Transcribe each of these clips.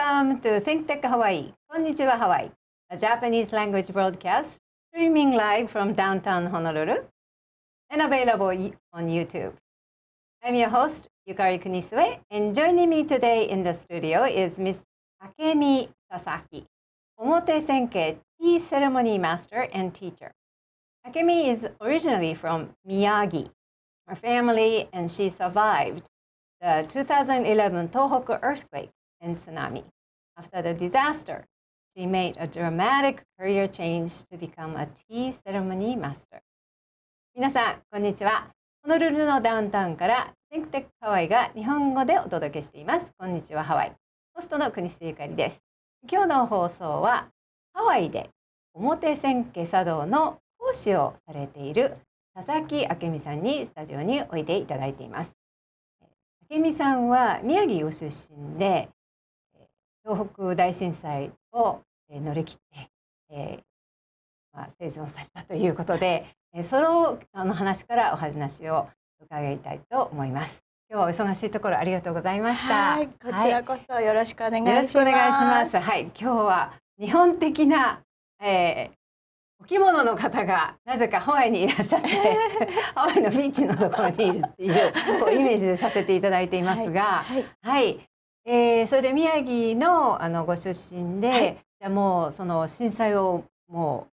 Welcome to ThinkTech Hawaii. Konnichiwa Hawaii, a Japanese language broadcast streaming live from downtown Honolulu and available on YouTube. I'm your host, Yukari Kunisue, and joining me today in the studio is Ms. Takemi Sasaki, Omote Senke Tea Ceremony Master and Teacher. Takemi is originally from Miyagi, her family, and she survived the 2011 Tohoku earthquake and tsunami. After the disaster, she made a dramatic career change to become a tea ceremony master. 皆さん、こんにちは。ホノルルのダウンタウンから、t h i n k ンクテクハワイが日本語でお届けしています。こんにちは、ハワイ。ホストの国末ゆかりです。今日の放送は、ハワイで表千家茶道の講師をされている佐々木明美さんにスタジオにおいでいただいています。明美さんは宮城ご出身で東北大震災を乗り切って、えーまあ、生存されたということで、えそのあの話からお話を伺いたいと思います。今日はお忙しいところありがとうございました。はい、こちらこそよろしくお願いします。はい、お願いします。はい、今日は日本的な、えー、お着物の方がなぜかハワイにいらっしゃって ハワイのビーチのところにいるっていうこうイメージでさせていただいていますが、はい、はいはい、えー、それで宮城のあのご出身で、はい、じゃもうその震災をも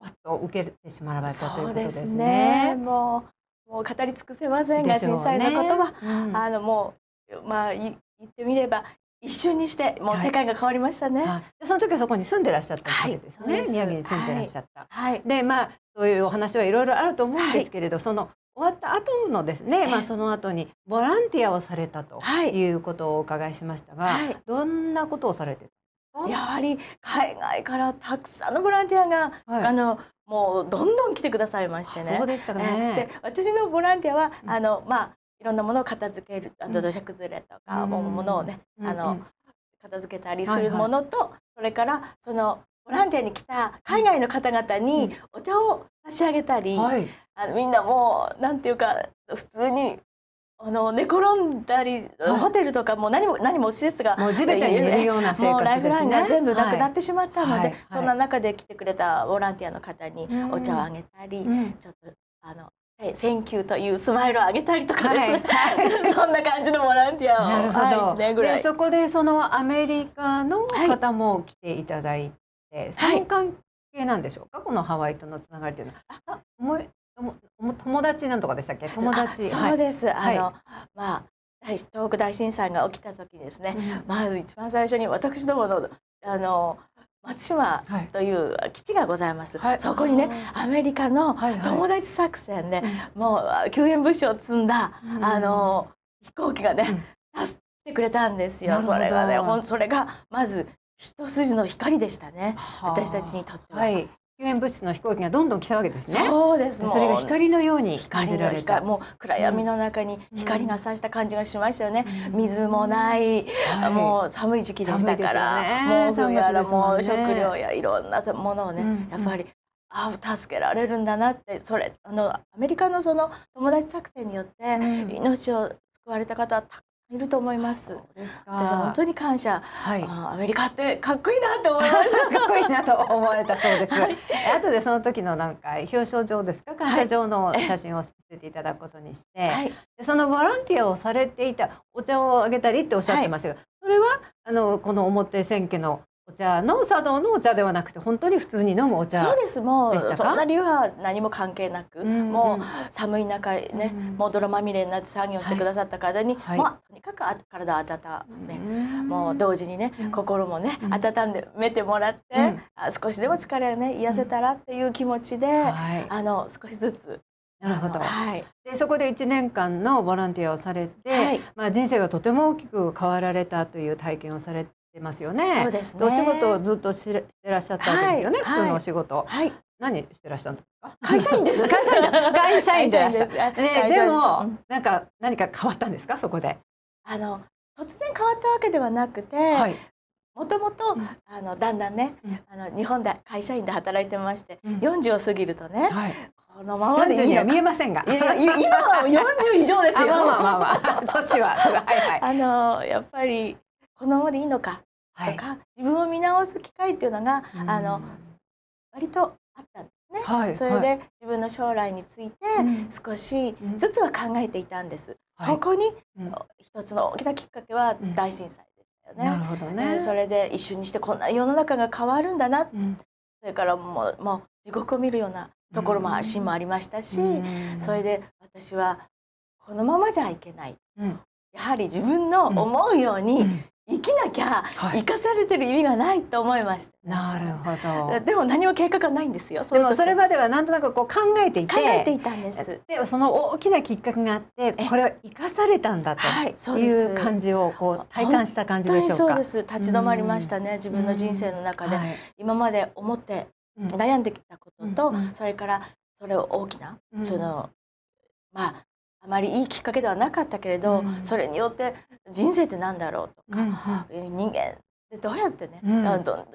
うパッと受けてしまわれたということですね。すねもうもう語り尽くせませんが、ね、震災のことは、うん、あのもうまあい言ってみれば一瞬にしてもう世界が変わりましたね。はい、その時はそこに住んでらっしゃったわけですね。はい、す宮城に住んでらっしゃった。はい、でまあそういうお話はいろいろあると思うんですけれど、その終わった後のですね、まあ、その後にボランティアをされたということをお伺いしましたが、はい、どんなことをされてやはり海外からたくさんのボランティアが、はい、あのもうどんどん来てくださいましてね。そうでしたね、で私のボランティアはあの、まあ、いろんなものを片付けるあと土砂崩れとか、うん、ものをね、うん、あの、片付けたりするものと、はいはい、それからそのボランティアに来た海外の方々にお茶を差し上げたり、はい、あのみんなもうなんていうか普通にあの寝転んだり、はい、ホテルとかも何も何も施設がもう地べたにいるような生活です、ね、もうライフラインが全部なくなってしまったので、はい、そんな中で来てくれたボランティアの方にお茶をあげたり、うん、ちょっとあのはい、センキューというスマイルをあげたりとかですね、はいはい、そんな感じのボランティアを、はい、1年ぐらいそこでそのアメリカの方も来ていただいえー、その関係なんでしょうか、はい、このハワイとのつながりというのは。あも友達なんとかでしたっけ友達そうです、はい、あの、まあ東北大震災が起きた時ですね、うん、まず一番最初に私どものあの松島という基地がございます、はい、そこにねアメリカの友達作戦で、はいはい、もう救援物資を積んだ、うん、あの飛行機がね、うん、来てくれたんですよそれがねほんそれがまず一筋の光でしたね。私たちにとっては。はい救援物資の飛行機がどんどん来たわけですね。そうです。それが光のように感じられた。もう暗闇の中に光が差した感じがしましたよね。うん、水もない、はい、もう寒い時期でしたから、ね、毛布やらもう食料やいろんなものをね、うんやっぱりあ助けられるんだなってそれあのアメリカのその友達作戦によって命を救われた方たくいると思います。私本当に感謝、はい、アメリカってかっこいいなと思いました。かっこいいなと思われたそうです。はい、後でその時のなんか表彰状ですか感謝状の写真をさせていただくことにして、はい、そのボランティアをされていたお茶をあげたりっておっしゃってましたが、はい、それはあのこの表千家のお茶の茶道のお茶ではなくて本当に普通に飲むお茶そうですもうそんな流派何も関係なく、うんうん、もう寒い中ね、うんうん、もう泥まみれになって作業してくださった方に、はい、もうとにかく体温め、うん、もう同時にね心もね、温めてもらって、うん、少しでも疲れをね癒せたらっていう気持ちで、はい、あの少しずつなるほど。はい。でそこで1年間のボランティアをされて、はい、まあ人生がとても大きく変わられたという体験をされますよね。そうですね。お仕事をずっとしてらっしゃったんですよね、はい、普通のお仕事。はい。何してらっしゃるんですか。会社員です。会社員。会社員でね、でも、なんか、何か変わったんですか、そこで。あの、突然変わったわけではなくて。はい。もともとあのだんだんね、あの日本で会社員で働いてまして、うん、を過ぎるとね、はい、このままでいいの見えませんがいや今は四十以上ですよ まあまあまあまあ 年は、はいはい、あのやっぱりこのままでいいのかとか、はい、自分を見直す機会っていうのが、うん、あの割とあったんですね、はい、それで自分の将来について少しずつは考えていたんです、うん、そこに一つの大きなきっかけは大震災でしたよねうん、ねそれで一瞬にしてこんな世の中が変わるんだな、それからもうもう地獄を見るようなところもシーンもありましたし、それで私はこのままじゃいけない、やはり自分の思うように生きなきゃ生かされてる意味がないと思いました、はい、なるほどでも何も計画がないんですよでもそれまではなんとなくこう考えていて考えていたんですでその大きなきっかけがあってこれは生かされたんだという感じをこう体感した感じでしょうかそうです立ち止まりましたね自分の人生の中で、はい、今まで思って悩んできたことと、うん、それからそれを大きな、そのまああまりいいきっかけではなかったけれど、うん、それによって人生って何だろうとか、うん、人間ってどうやってね、うん、どんどん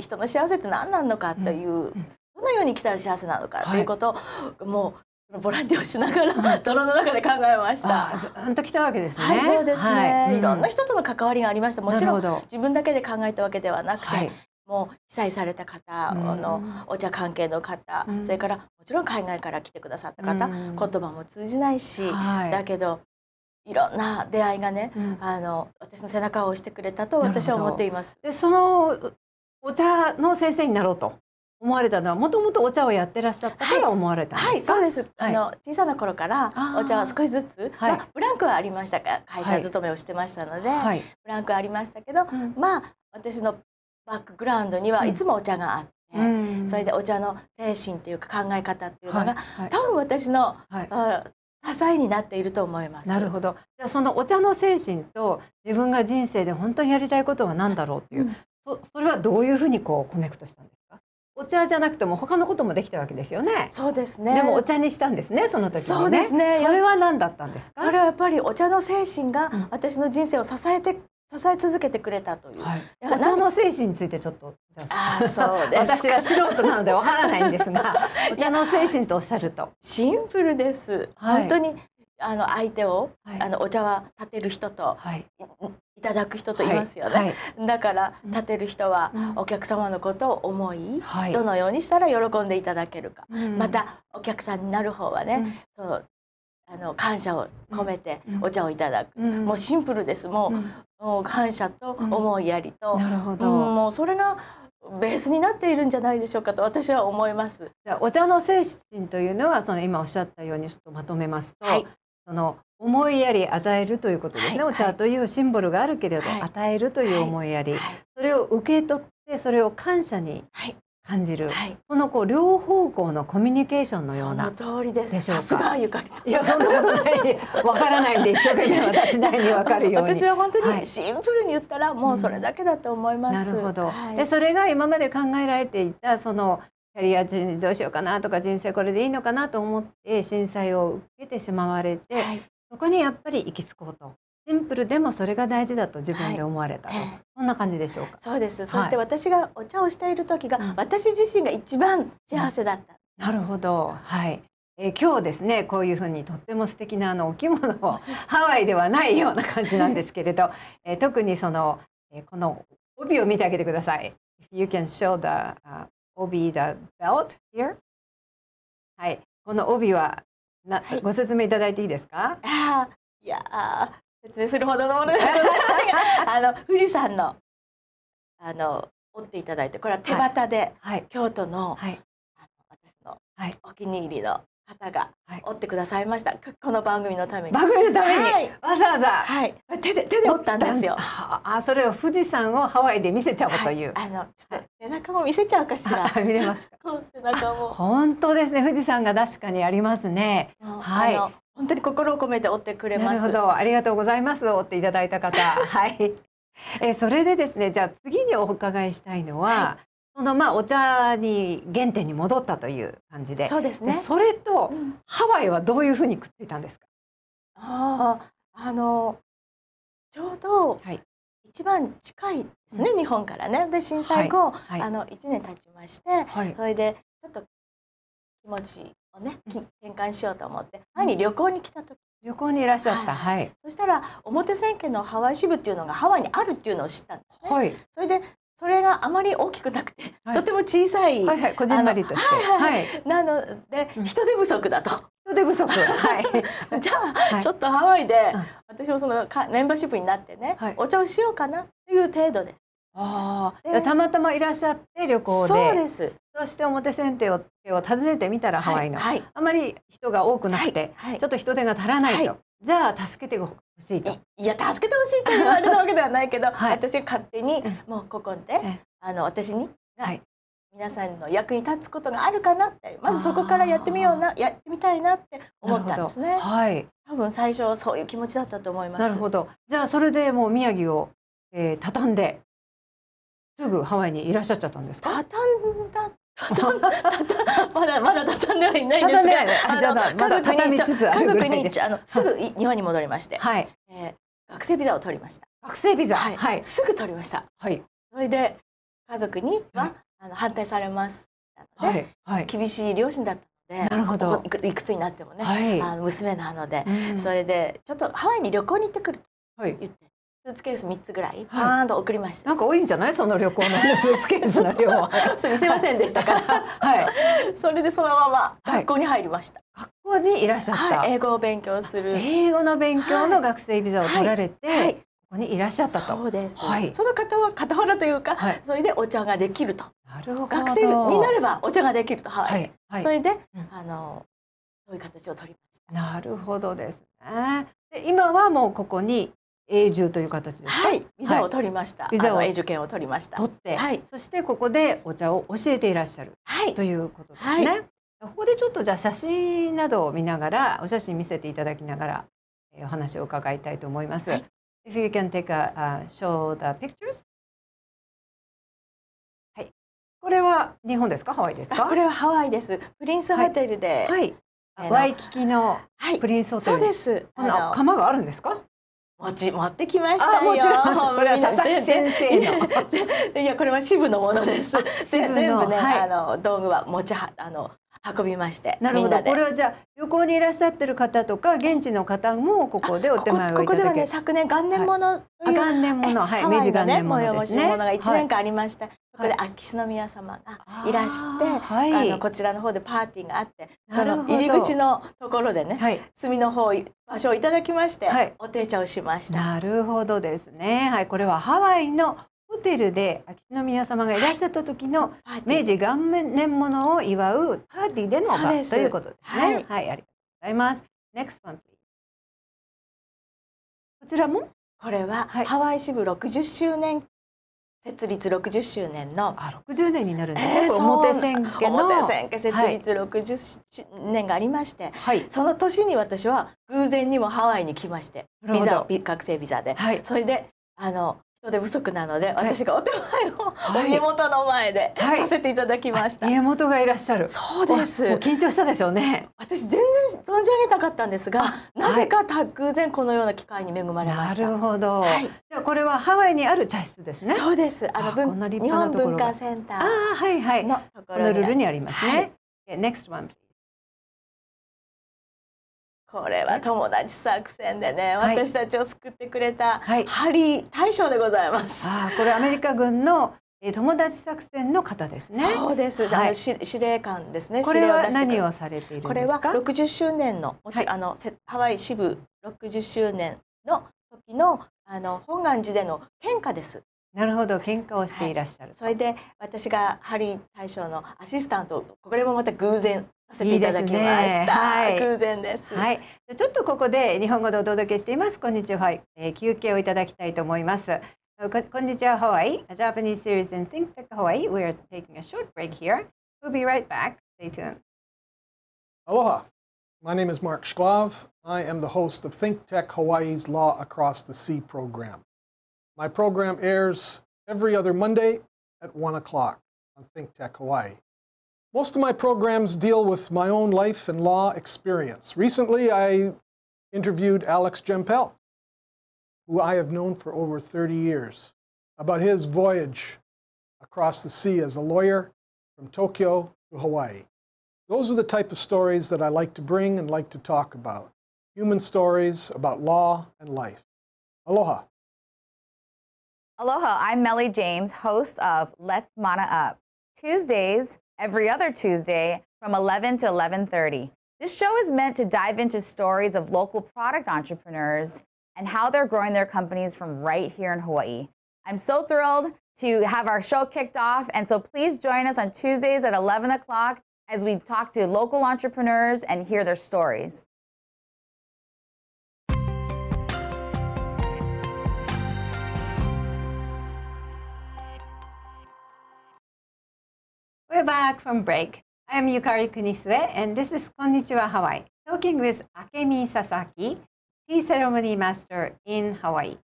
人の幸せって何なのかという、どのように来たら幸せなのかということを、はい、もうボランティアをしながら泥の中で考えました。ずんと来たわけですね。はい、そうですね、はい、いろんな人との関わりがありました。もちろん自分だけで考えたわけではなくて、もう被災された方、うん、のお茶関係の方、うん、それからもちろん海外から来てくださった方、うん、言葉も通じないし、はい、だけどいろんな出会いがね、あの私の背中を押してくれたと私は思っています。でそのお茶の先生になろうと思われたのはもともとお茶をやってらっしゃったから思われたはい、はい、そうです。あの、小さな頃からお茶は少しずつ、まあ、ブランクはありましたか会社勤めをしてましたので、ブランクはありましたけど、まあ私のバックグラウンドにはいつもお茶があって。うん、それでお茶の精神というか考え方っていうのが、はい、多分私の、はい、支えになっていると思います。なるほど。じゃあそのお茶の精神と自分が人生で本当にやりたいことは何だろうっていう、うん、それはどういうふうにこうコネクトしたんですか。お茶じゃなくても他のこともできたわけですよね。そうですね。でもお茶にしたんですね。その時、ね、そうですね。それは何だったんですか。それはやっぱりお茶の精神が私の人生を支えて支え続けてくれたという、はい、お茶の精神についてちょっとああそうです私は素人なのでわからないんですが お茶の精神とおっしゃるとシンプルです、はい、本当にあの相手を、はい、あのお茶は立てる人と、はい、いただく人といますよね、はいはい、だから立てる人はお客様のことを思い、どのようにしたら喜んでいただけるか、うん、またお客さんになる方はね、うん、そのあの感謝を込めてお茶をいただく、もうシンプルですもう,、もう感謝と思いやりと、なるほど、もうそれがベースになっているんじゃないでしょうかと私は思います。じゃお茶の精神というのはその今おっしゃったようにちょっとまとめますと、はい、その思いやり与えるということですね、はい、お茶というシンボルがあるけれど、はい、与えるという思いやり、それを受け取ってそれを感謝に感じる、はい、このこう両方向のコミュニケーションのような通りですさすがゆかりさんいやそんなことないわからないんで一生懸命 私なりにわかるように私は本当にシンプルに言ったらもうそれだけだと思います、うん、なるほど、はい、でそれが今まで考えられていたそのキャリア中にどうしようかなとか人生これでいいのかなと思って震災を受けてしまわれて、はい、そこにやっぱり行き着こうとシンプルでもそれが大事だと自分で思われたと、はい、そんな感じでしょうかそうです、はい、そして私がお茶をしている時が、私自身が一番幸せだった、うん、なるほどはいえー、今日ですねこういうふうにとっても素敵なあのお着物を ハワイではないような感じなんですけれど、えー、特にその、えー、この帯を見てあげてください。You can show the、uh,、帯 the belt here. はい、この帯はな、はい、ご説明いただいていいですか？ああ、いや説明するほどのものではありあの富士山のあの折っていただいてこれは手旗で、はい、京都の,、はい、あの私のお気に入りの方が折ってくださいました、はい、この番組のために番組のために、はい、わざわざ、はい、手で手で折ったんですよあそれを富士山をハワイで見せちゃおうという、はい、あのちょっと背中も見せちゃうかしら見れます背中も本当ですね富士山が確かにありますねはい本当に心を込めて折ってくれます。どありがとうございます。折っていただいた方。はい。えそれでですね、じゃあ次にお伺いしたいのは、はい、そのまあお茶に原点に戻ったという感じで、そうですね。それと、うん、ハワイはどういうふうにくっついたんですか。ああ、あのちょうど、はい、一番近いですね、うん、日本からね。で震災後、はい、あの一年経ちまして、それでちょっと気持ちをね転換しようと思って前に旅行に来た時旅行にいらっしゃった、はい、はい、そしたら表千家のハワイ支部っていうのがハワイにあるっていうのを知ったんですね、はい、それでそれがあまり大きくなくて、はい、とても小さい、はいはい、こじんまりとして、はいはい、はい、なので、うん、人手不足だと。人手不足、はい、じゃあ、ちょっとハワイで、私もそのかメンバーシップになってね、お茶をしようかなという程度です。ああ、たまたまいらっしゃって旅行で。そうです。そして表剪定を訪ねてみたら、ハワイの、はい、あまり人が多くなくて、はいはい、ちょっと人手が足らないと、じゃあ助けてほしいといや助けてほしいと言われたわけではないけど、私勝手にもうここで、あの私に、皆さんの役に立つことがあるかなってまずそこからやってみようなやってみたいなって思ったんですね。はい、多分最初そういう気持ちだったと思います。なるほどじゃあそれでもう宮城を、えー、畳んですぐハワイにいらっしゃっちゃったんですか畳んだまだまだ畳んではいないんですが、ね、まだ畳みつつ家族にあのすぐ日本に戻りまして、はい、えー、学生ビザを取りました。学生ビザ、はい、はい、すぐ取りました。はい、それで家族には、あの反対されますはい、はい、厳しい両親だったでなるほどいくつになってもね、はい、あの娘なので、うん、それでちょっとハワイに旅行に行ってくると言って、スーツケース三つぐらいパーンと送りました、はい、なんか多いんじゃないその旅行のスーツケースの量は すみませんでしたから はいそれでそのまま学校に入りました、はい、学校にいらっしゃった、はい、英語を勉強する英語の勉強の学生ビザを取られて、ここにいらっしゃったとそうです、はい、その方は傍らというか、それでお茶ができるとなるほど学生になればお茶ができるとはい、それで、うん、あのそういう形を取りましたなるほどですねで今はもうここに永住という形ですはい、ビザを取りました。ビザを永住権を取りました。取って、はい、そしてここでお茶を教えていらっしゃる、はい、ということですね。はい、ここでちょっとじゃあ写真などを見ながら、お写真見せていただきながら、えー、お話を伺いたいと思います。はい、If you can take a、uh, show the pictures. はい。これは日本ですか、ハワイですか。これはハワイです。プリンスホテルで。はい。はいワイキキのプリンスホテル、はい、そうです。この窯があるんですか？持ち持ってきましたよ。これは佐々木先生の。いやこれは支部のものです。全部ね、はい、あの道具は持ちはあの運びましてなるほどこれはじゃあ旅行にいらっしゃってる方とか現地の方もここでお手前をいただけここではね昨年元年ものという、はい、元年もの、はい、明治元年ものですものが一年間ありました。はい、ここで秋篠宮様がいらして、はい、あのこちらの方でパーティーがあってその入り口のところでね、はい、隅の方場所をいただきまして、はい、お手茶をしましたなるほどですねはいこれはハワイのホテルで秋篠宮様がいらっしゃった時の明治元年ものを祝うパーティーでの場ということですね。はい、はい、ありがとうございます。Next one, please. こちらもこれは、はい、ハワイ支部60周年設立60周年のあ60年になるんですね、えー、表千家の表千家設立60年がありまして、はい、その年に私は偶然にもハワイに来ましてビザを学生ビザで、はい、それであので不足なので、私がお手前を、家元の前で、はい、させていただきました、は元がいらっしゃるそうです緊張したでしょうね私全然存じ上げなかったんですがなぜか偶然このような機会に恵まれましたなるほど、じゃこれはハワイにある茶室ですねそうですあの文日本文化センターのところにあ、はいはい、ホノルルにありますね、はい、next o n e これは友達作戦でね、はい、私たちを救ってくれたハリー大将でございます。はい、あこれアメリカ軍の友達作戦の方ですね。そうです。はい、司令官ですね。これは何をされているこれは60周年のもち、はい、あのハワイ支部60周年の時のあの本願寺での喧嘩です。なるほど喧嘩をしていらっしゃる、はい、それで私がハリー大将のアシスタントこれもまた偶然せていただきました。はい、偶然です。はい、ちょっとここで日本語でお届けしています。こんにちは、えー、休憩をいただきたいと思います。こんにちは、ハワイ。A Japanese series in Think Tech Hawaii. We are taking a short break here. We'll be right back. Stay tuned. Aloha. My name is Mark Shklav. I am the host of Think Tech Hawaii's Law Across the Sea program. My program airs every other Monday at 1 o'clock on Think Tech Hawaii. Most of my programs deal with my own life and law experience. Recently, I interviewed Alex Gempel, who I have known for over 30 years, about his voyage across the sea as a lawyer from Tokyo to Hawaii. Those are the type of stories that I like to bring and like to talk about. Human stories about law and life. Aloha. Aloha, I'm Melly James, host of Let's Mana Up. Tuesdays, every other Tuesday from 11 to 11:30. This show is meant to dive into stories of local product entrepreneurs and how they're growing their companies from right here in Hawaii. I'm so thrilled to have our show kicked off, and so please join us on Tuesdays at 11 o'clock as we talk to local entrepreneurs and hear their stories. We're back from break. I am Yukari Kunisue, and this is Konnichiwa Hawaii, talking with Akemi Sasaki, Tea Ceremony Master in Hawaii.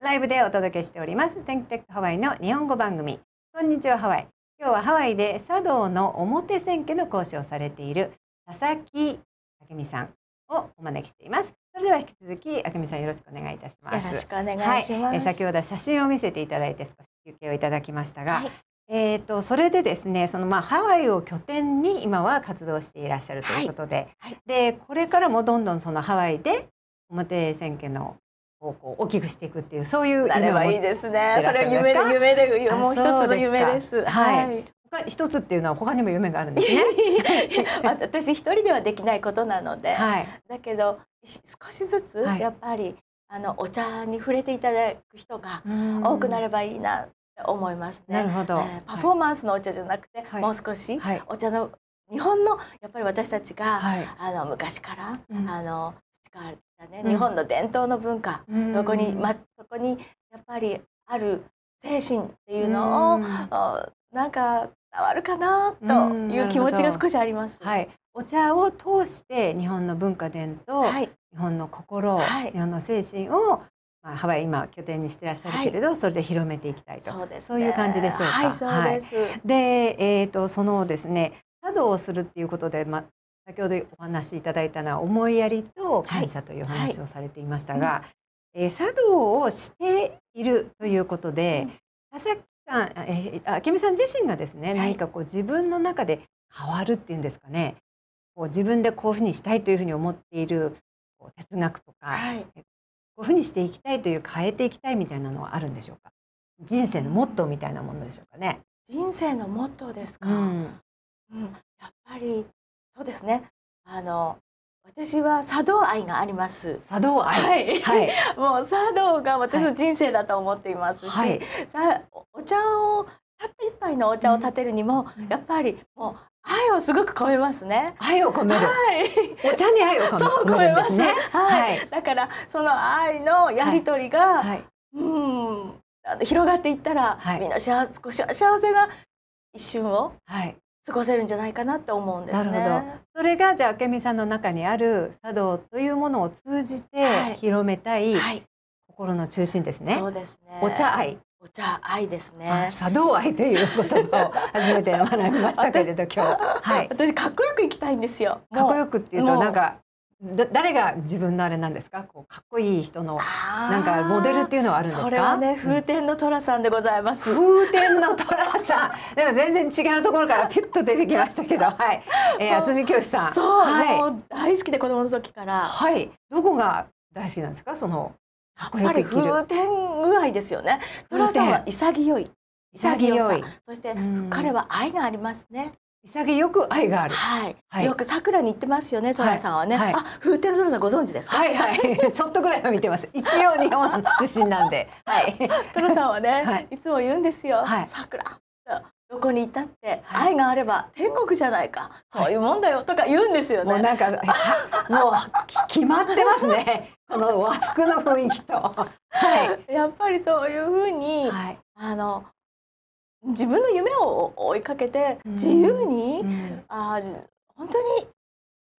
ライブでお届けしております。Think Tech Hawaii の日本語番組、こんにちはハワイ。今日はハワイで茶道の表千家の講師をされている佐々木明美さんをお招きしています。それでは引き続き明美さんよろしくお願いいたします。よろしくお願いします。はい、先ほど写真を見せていただいて少し休憩をいただきましたが、えーと、それでですねその、まあ、ハワイを拠点に今は活動していらっしゃるということではいはい、でこれからもどんどんそのハワイで表選挙の方向を大きくしていくっていうそういう夢を持いいですねそれは夢で夢でもう一つの夢です。はい、一つっていうのは他にも夢があるんですね。私一人ではできないことなので、はい、だけど少しずつやっぱり、はい、あのお茶に触れていただく人が多くなればいいな思いますね。なるほど、えー、パフォーマンスのお茶じゃなくて、はい、もう少しお茶の、はい、日本のやっぱり私たちが、はい、あの昔から、うん、あの培われたね、うん、日本の伝統の文化、うん、そこにまそこにやっぱりある精神っていうのを、うん、なんか伝わるかなという気持ちが少しあります。はい、お茶を通して日本の文化伝統、はい、日本の心、はい、日本の精神をまあ、ハワイ今拠点にしてらっしゃるけれど、はい、それで広めていきたいとそう、ね,、いう感じでしょうか。はい、そうです、はい、でえーと、そのですね茶道をするっていうことで、まあ、先ほどお話しいただいたのは思いやりと感謝という話をされていましたが、はい、えー、茶道をしているということで、うん、佐々木さん、えー、あけみさん自身がですね、何かこう自分の中で変わるっていうんですかねこう自分でこういうふうにしたいというふうに思っている哲学とか、はい、こういうふうにしていきたいという変えていきたいみたいなのはあるんでしょうか人生のモットーみたいなものでしょうかね人生のモットーですか、うん、うん、やっぱりそうですねあの私は茶道愛があります茶道愛、はい、はい、もう茶道が私の人生だと思っていますし、はい、さお茶をたった一杯のお茶を立てるにも、うん、やっぱりもう愛をすごく込めますね。愛を込める。はい、お茶に愛を込め込めます、ね、はい。だからその愛のやりとりが、はいはい、うん広がっていったら、はい、みんな幸せ少し幸せな一瞬をはい。過ごせるんじゃないかなって思うんですね。なるほど。それがじゃあ明美さんの中にある茶道というものを通じて広めたい、心の中心ですね。そうですね。お茶愛。お茶愛ですね。茶道愛という言葉を初めて学びましたけれど今日。はい。私かっこよく行きたいんですよ。かっこよくっていうとなんかだ誰が自分のあれなんですか。こうかっこいい人のなんかモデルっていうのはあるんですか。それはね風天の寅さんでございます。風天の寅さん。で も全然違うところからピュッと出てきましたけど、はい。えー、厚み教師さん。そう。はい、もう大好きで子供の時から。はい。どこが大好きなんですかそのやっぱり風天具合ですよね。トラさんは潔い潔い。そして彼は愛がありますね。潔く愛がある。はい。はい、よく桜に行ってますよね、トラさんはね。はい、あ、風天のトラさんご存知ですか。はいはい。ちょっとぐらいは見てます。一応日本出身なんで。はい。ト ラさんはね、はい、いつも言うんですよ。はい、桜。どこにいたって愛があれば天国じゃないか、そういうもんだよとか言うんですよね。もうなんかもう決まってますね。この和服の雰囲気と。はい。やっぱりそういうふうに、はい、あの自分の夢を追いかけて自由に、うん、あ本当に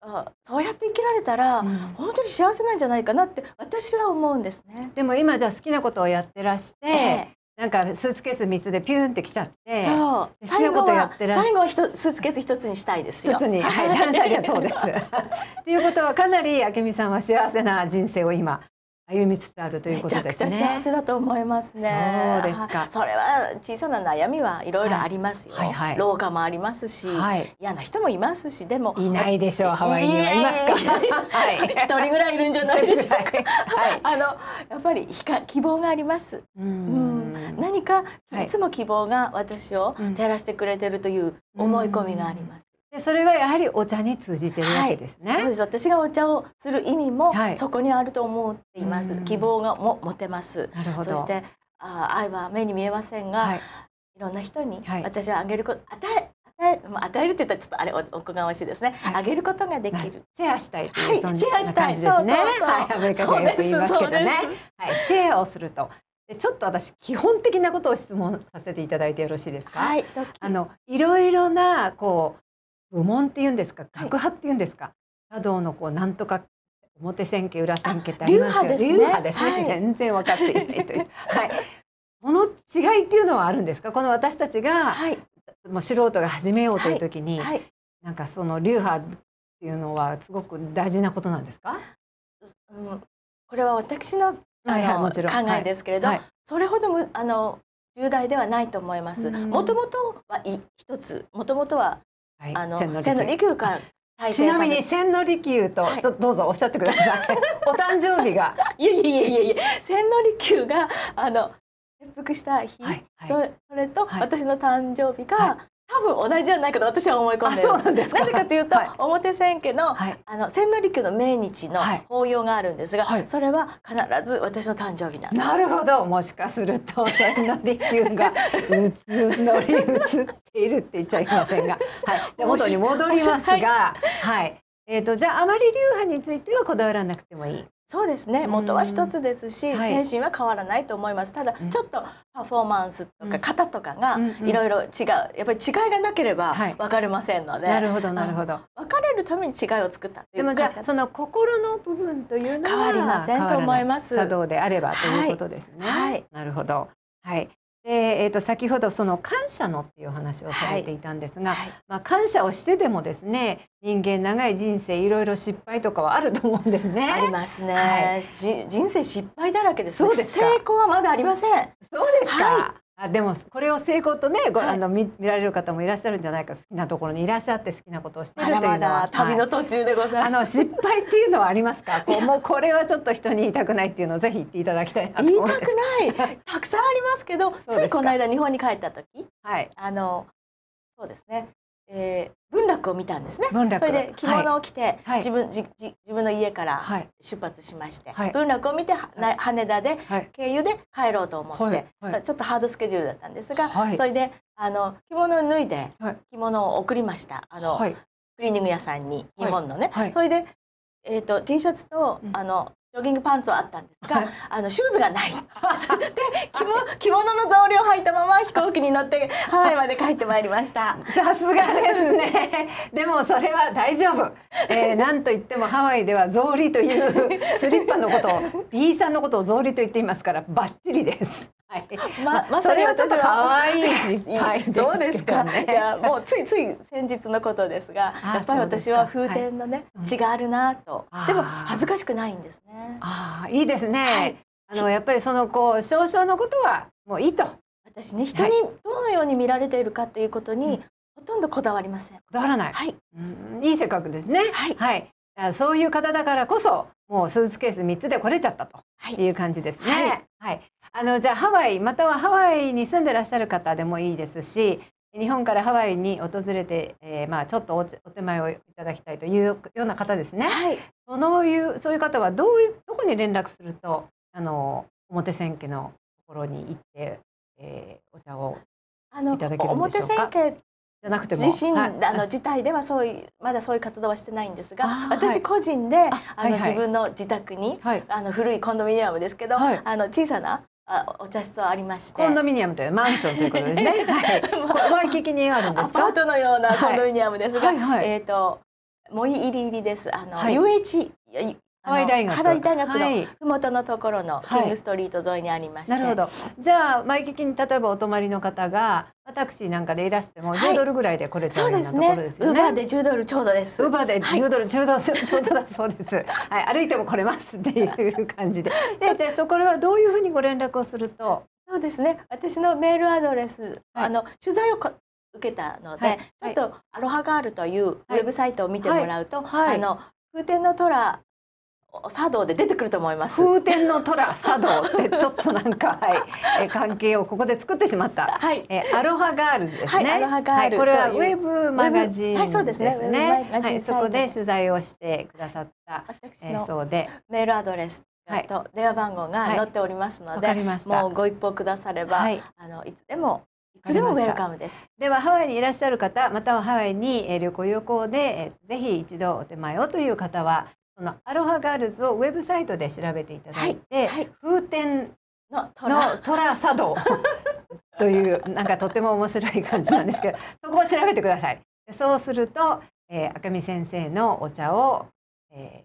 あそうやって生きられたら、うん、本当に幸せなんじゃないかなって私は思うんですね。でも今じゃ好きなことをやってらして、ええ、なんかスーツケース三つでピュンってきちゃってそう最後は最後はスーツケース一つにしたいですよ。つに、はい、男性がそうです。っていうことはかなり明美さんは幸せな人生を今歩みつつあるということですね。幸せだと思いますね。そうですか。それは小さな悩みはいろいろありますよ。はいはいはい、老化もありますし、はい、嫌な人もいますし、でもいないでしょう。ハワイにはいますか。一人ぐらいいるんじゃないでしょうか。はい、あのやっぱり希望があります。うん何かいつも希望が私を照らしてくれてるという思い込みがあります。でそれはやはりお茶に通じてるわけですね、はい、そうです私がお茶をする意味もそこにあると思っています、はい、希望がも持てますなるほど。そしてあ愛は目に見えませんが、はい、いろんな人に私はあげること与え与え与えるって言ったらちょっとあれおおこがましいですね、あげることができるシェアしたいはいシェアしたいそうそうそう、はい、アメリカでよく言いますけどねはいシェアをするとちょっと私基本的なことを質問させていただいてよろしいですか。はい、あのいろいろなこう部門っていうんですか、学派っていうんですか、茶、道、のこうなんとか表千家裏千家ってありますよね。流派ですね。すねはい、全然分かっていないという。はい。この違いっていうのはあるんですか。この私たちが、はい、もう素人が始めようという時に、はい、なんかその流派っていうのはすごく大事なことなんですか。うん、これは私のはいはい、もちろん考えですけれど、はい、それほどもあの重大ではないと思います。もともとは一つ、もともとは、はい、あの千利休からちなみに千利休と、はい、どうぞおっしゃってください。お誕生日が。いやいやいやいや千利休があの切腹した日、はいはい、それと、はい、私の誕生日が、多分同じじゃないかと私は思い込んでるんですなぜかというと、はい、表千家の、はい、あの千利休の命日の法要があるんですが、はい、それは必ず私の誕生日なんですなるほどもしかすると千利休がうつのり移っているって言っちゃいけませんが、はい、じゃ元に戻りますがはい、えっ、ー、とじゃああまり流派についてはこだわらなくてもいいそうですね元は一つですし、うん、精神は変わらないと思います、ただちょっとパフォーマンスとか型とかがいろいろ違うやっぱり違いがなければ分かりませんので、はい、なるほどなるほど分かれるために違いを作ったという感じでもじゃあその心の部分というのは変わりませんと思います作動であればということですね、はい、なるほどはいでえー、と先ほどその感謝のっていう話をされていたんですが、はいはい、まあ、感謝をしてでもですね人間長い人生いろいろ失敗とかはあると思うんですね。ありますね。はい、人生失敗だらけです、ね、そうです成功はまだありません。そうですか。あでもこれを成功とねご、はい、あの見見られる方もいらっしゃるんじゃないか好きなところにいらっしゃって好きなことをしてるというのは旅の途中でございます、はい、あの失敗っていうのはありますかこうもうこれはちょっと人に言いたくないっていうのをぜひ言っていただきたいなと思います言いたくないたくさんありますけどついこの間日本に帰った時、はい、あのそうですねえー、文楽を見たんですね。それで着物を着て、はい、自分自分の家から出発しまして、はい、文楽を見て羽田で、はい、経由で帰ろうと思って、ちょっとハードスケジュールだったんですが、それであの着物を脱いで着物を送りました。あの、クリーニング屋さんに日本のね、それでえっ、ー、と T シャツと、あのジョギングパンツはあったんですが、はい、あのシューズがない で着物着物の草履を履いたまま飛行機に乗ってハワイまで帰ってまいりましたさすがですねでもそれは大丈夫、えー、なんと言ってもハワイでは草履というスリッパのことを B さんのことを草履と言っていますからバッチリですはい、ままさにれは可愛い そうですか、いやもうついつい先日のことですがやっぱり私は風天のね、血があるなとでも恥ずかしくないんですねああ、いいですね、あのやっぱりそのこう少々のことはもういいと私ね人にどのように見られているかということに、ほとんどこだわりませんこだわらないはい、うん、いい性格ですねはい、はい、そういう方だからこそもうスーツケース3つで来れちゃったという感じですねはいあのじゃあハワイまたはハワイに住んでらっしゃる方でもいいですし日本からハワイに訪れて、えー、まあ、ちょっとお手前をいただきたいというような方ですね、はい、そのいうそういう方はどういうどこに連絡するとあの表千家のところに行って、えー、お茶をいただけるんでしょうか。じゃなくて自身、あの自体ではそういうまだそういう活動はしてないんですが私個人で、はい、あの、はい自分の自宅に、はい、あの古いコンドミニアムですけど、あの小さなあお茶室はありましてコンドミニアムというマンションということですね。はい、これ聞きにあるんですか。アパートのようなコンドミニアムですが、はいはいはい、えっ、ー、と森入り入りです。あの、はい、UH ハワイ大学の麓のところのキングストリート沿いにありまして、はい、なるほどじゃあ前聞きに例えばお泊まりの方がタクシーなんかでいらしても10ドルぐらいで来れちゃうようなところですよね。はウーバーで10ドルちょうどです。ウーバーで10ドルちょうど、ちょうどだそうです。はい、歩いても来れますっていう感じで。で、そこらはどういうふうにご連絡をすると。そうですね。私のメールアドレス、はい、あの取材をこ、受けたので、はい、ちょっとアロハガールというウェブサイトを見てもらうと、はいあの空天の虎茶道で出てくると思います。風天の虎茶道ってちょっとなんかはい、え関係をここで作ってしまった。はい、えアロハガールズですね。はい、アロハガール、はい、これはウェブマガジンですね。はい、そうですね。はい、そこで取材をしてくださった私の、えそうでメールアドレス。と電話番号が載っておりますので、はい、もうご一報くだされば、はい、あのいつでもいつでもウェルカムです。ではハワイにいらっしゃる方、またはハワイに旅行旅行でぜひ一度お手前をという方はそのアロハガールズをウェブサイトで調べていただいて、はい、風天の虎茶道 というなんかとても面白い感じなんですけど そこを調べてください。そうすると、えー、赤見先生のお茶を、え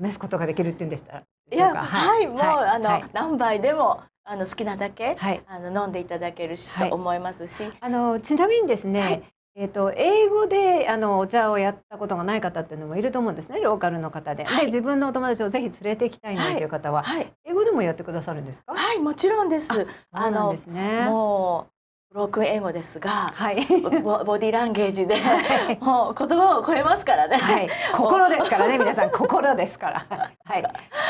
ー、試すことができるっていうんでしたらいや、はい、はい、もう、あの、はい、何杯でもあの好きなだけ、はい、あの飲んでいただけるし、と思いますし、あのちなみにですね、えーと、英語であのお茶をやったことがない方っていうのもいると思うんですねローカルの方で、はい、自分のお友達をぜひ連れて行きたいなという方は、はいはい、英語でもやってくださるんですかはいもちろんですあのですねもうブロークン英語ですが、はい、ボボディランゲージで、はい、もう言葉を超えますからね、はい、心ですからね皆さん心ですからはい、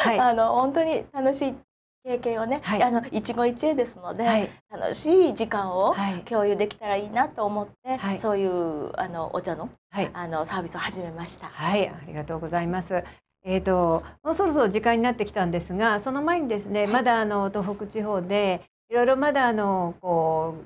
はい、あの本当に楽しい経験をね、はい、あの一期一会ですので、はい、楽しい時間を共有できたらいいなと思って、はい、そういうあのお茶の,、あのサービスを始めました。はい、ありがとうございます。えーともうそろそろ時間になってきたんですがその前にですねまだあの東北地方でいろいろまだあのこう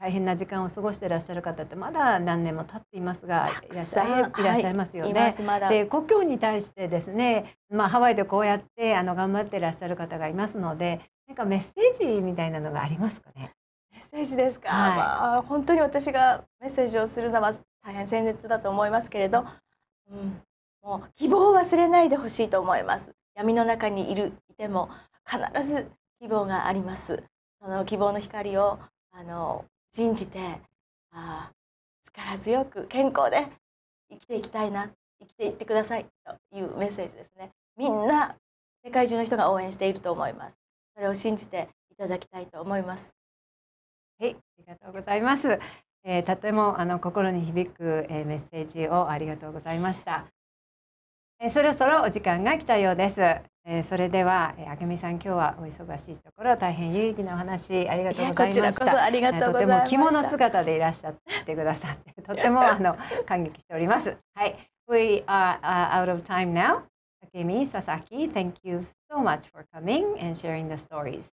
大変な時間を過ごしていらっしゃる方ってまだ何年も経っていますがいらっしゃいますよね。はい、まで故郷に対してですね、まあ、ハワイでこうやってあの頑張っていらっしゃる方がいますのでなんかメッセージみたいなのがありますかね。メッセージですか、はい、まあ、本当に私がメッセージをするのは大変鮮烈だと思いますけれど、うん、もう希望を忘れないでほしいと思います。闇の中にいるいても必ず希望があります。その希望の光をあの信じてあ力強く健康で生きていきたいな生きていってくださいというメッセージですねみんな世界中の人が応援していると思いますそれを信じていただきたいと思いますはいありがとうございます、えー、とてもあの心に響く、えー、メッセージをありがとうございました、えー、そろそろお時間が来たようですえー、それでは、えー、あさん今日はお忙しいところ大変有意義なお話ありがとうございましたとても着物姿でいらっしゃってくださってとてもあの感激しておりますはい We are、uh, out of time now Akemi Sasaki thank you so much for coming and sharing the stories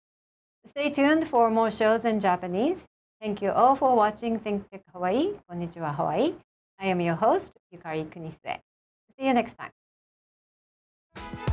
Stay tuned for more shows in Japanese Thank you all for watching Think Tech Hawaii こんにちはハワイ I am your host Yukari Kunise See you next time